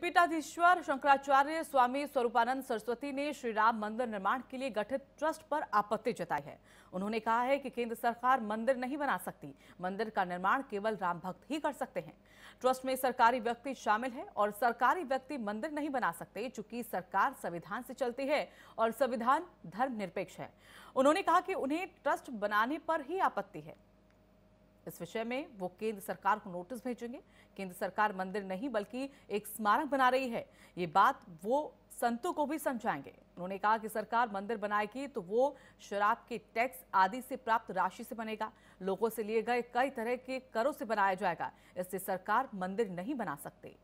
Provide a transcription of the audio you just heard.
पीठाधीश्वर शंकराचार्य स्वामी स्वरूपानंद सरस्वती ने श्री राम मंदिर निर्माण के लिए गठित ट्रस्ट पर आपत्ति जताई है उन्होंने कहा है कि केंद्र सरकार मंदिर नहीं बना सकती मंदिर का निर्माण केवल राम भक्त ही कर सकते हैं ट्रस्ट में सरकारी व्यक्ति शामिल है और सरकारी व्यक्ति मंदिर नहीं बना सकते चूंकि सरकार संविधान से चलती है और संविधान धर्म है उन्होंने कहा कि उन्हें ट्रस्ट बनाने पर ही आपत्ति है इस विषय में वो केंद्र सरकार को नोटिस भेजेंगे केंद्र सरकार मंदिर नहीं बल्कि एक स्मारक बना रही है ये बात वो संतों को भी समझाएंगे उन्होंने कहा कि सरकार मंदिर बनाएगी तो वो शराब के टैक्स आदि से प्राप्त राशि से बनेगा लोगों से लिए गए कई तरह के करों से बनाया जाएगा इससे सरकार मंदिर नहीं बना सकती